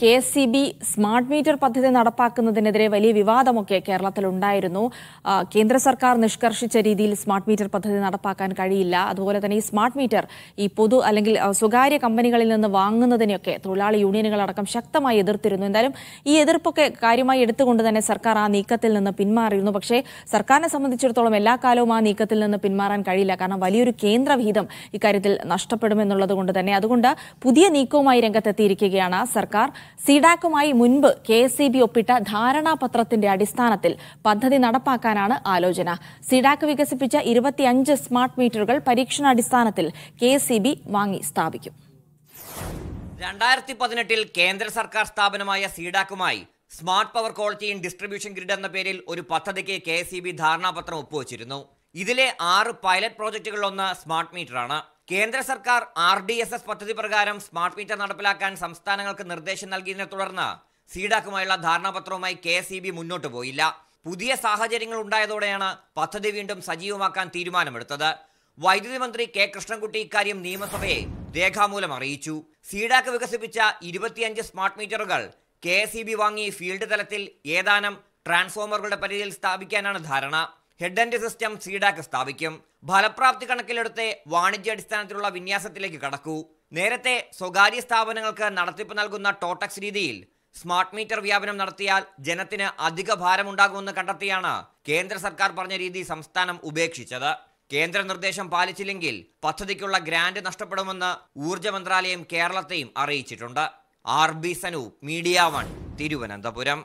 K S C B smart meter പദ്ധതി നടപ്പാക്കുന്നതിനെതിരെ വലിയ വിവാദമൊക്കെ കേരളത്തിലുണ്ടായിരുന്നു കേന്ദ്ര സർക്കാർ നിഷ്കർഷിച്ച രീതിയിൽ സ്മാർട്ട് മീറ്റർ പദ്ധതി നടപ്പാക്കാൻ കഴിയില്ല അതുപോലെ തന്നെ ഈ സ്മാർട്ട് മീറ്റർ ഈ പൊതു അല്ലെങ്കിൽ സ്വകാര്യ കമ്പനികളിൽ നിന്ന് വാങ്ങുന്നതിനെയൊക്കെ തൊഴിലാളി യൂണിയനുകളടക്കം ശക്തമായി എതിർത്തിരുന്നു എന്തായാലും ഈ എതിർപ്പൊക്കെ കാര്യമായി എടുത്തുകൊണ്ട് തന്നെ സർക്കാർ ആ നീക്കത്തിൽ നിന്ന് പിന്മാറിയിരുന്നു പക്ഷേ സർക്കാരിനെ സംബന്ധിച്ചിടത്തോളം എല്ലാ കാലവും ആ നീക്കത്തിൽ നിന്ന് പിന്മാറാൻ കഴിയില്ല കാരണം വലിയൊരു കേന്ദ്ര ഇക്കാര്യത്തിൽ നഷ്ടപ്പെടുമെന്നുള്ളത് കൊണ്ട് തന്നെ അതുകൊണ്ട് പുതിയ നീക്കവുമായി രംഗത്തെത്തിയിരിക്കുകയാണ് സർക്കാർ സിഡാക്കുമായി മുൻപ് കെ എസ് സി ബി ഒപ്പിട്ട ധാരണാപത്രത്തിന്റെ അടിസ്ഥാനത്തിൽ പദ്ധതി നടപ്പാക്കാനാണ് ആലോചന സിഡാക്ക് വികസിപ്പിച്ച ഇരുപത്തിയഞ്ച് സ്മാർട്ട് മീറ്ററുകൾ പരീക്ഷണാടിസ്ഥാനത്തിൽ കെ വാങ്ങി സ്ഥാപിക്കും രണ്ടായിരത്തി പതിനെട്ടിൽ കേന്ദ്ര സർക്കാർ സ്ഥാപനമായ സിഡാക്കുമായി smart power quality in distribution grid എന്ന പേരിൽ ഒരു പദ്ധതിക്ക് കെ എസ് ഇ ബി ധാരണാപത്രം ഒപ്പുവച്ചിരുന്നു ഇതിലെ ആറ് പൈലറ്റ് പ്രോജക്റ്റുകളിലൊന്ന് സ്മാർട്ട് മീറ്ററാണ് കേന്ദ്ര സർക്കാർ ആർ ഡി എസ് എസ് പദ്ധതി പ്രകാരം സ്മാർട്ട് മീറ്റർ നടപ്പിലാക്കാൻ സംസ്ഥാനങ്ങൾക്ക് നിർദ്ദേശം നൽകിയതിനെ തുടർന്ന് സീഡാക്കുമായുള്ള ധാരണാപത്രവുമായി കെ എസ് ബി മുന്നോട്ട് പോയില്ല പുതിയ സാഹചര്യങ്ങൾ ഉണ്ടായതോടെയാണ് പദ്ധതി വീണ്ടും സജീവമാക്കാൻ തീരുമാനമെടുത്തത് വൈദ്യുതി മന്ത്രി കെ കൃഷ്ണൻകുട്ടി ഇക്കാര്യം നിയമസഭയെ രേഖാമൂലം അറിയിച്ചു സീഡാക്ക് വികസിപ്പിച്ച ഇരുപത്തിയഞ്ച് സ്മാർട്ട് മീറ്ററുകൾ കെ എസ് ഇ ബി വാങ്ങി ഫീൽഡ് തലത്തിൽ ഏതാനും ട്രാൻസ്ഫോമറുകളുടെ പരിധിയിൽ സ്ഥാപിക്കാനാണ് ധാരണ ഹെഡ് ആൻഡ് സിസ്റ്റം സീഡാക്ക് സ്ഥാപിക്കും ഫലപ്രാപ്തി കണക്കിലെടുത്ത് വാണിജ്യാടിസ്ഥാനത്തിലുള്ള വിന്യാസത്തിലേക്ക് കടക്കൂ നേരത്തെ സ്വകാര്യ സ്ഥാപനങ്ങൾക്ക് നടത്തിപ്പ് നൽകുന്ന ടോട്ടക്സ് രീതിയിൽ സ്മാർട്ട് മീറ്റർ വ്യാപനം നടത്തിയാൽ ജനത്തിന് അധിക ഭാരമുണ്ടാകുമെന്ന് കണ്ടെത്തിയാണ് കേന്ദ്ര സർക്കാർ പറഞ്ഞ രീതി സംസ്ഥാനം ഉപേക്ഷിച്ചത് കേന്ദ്ര നിർദ്ദേശം പാലിച്ചില്ലെങ്കിൽ പദ്ധതിക്കുള്ള ഗ്രാന്റ് നഷ്ടപ്പെടുമെന്ന് ഊർജ്ജ മന്ത്രാലയം കേരളത്തെയും അറിയിച്ചിട്ടുണ്ട് ആർ ബി സനു മീഡിയ വൺ തിരുവനന്തപുരം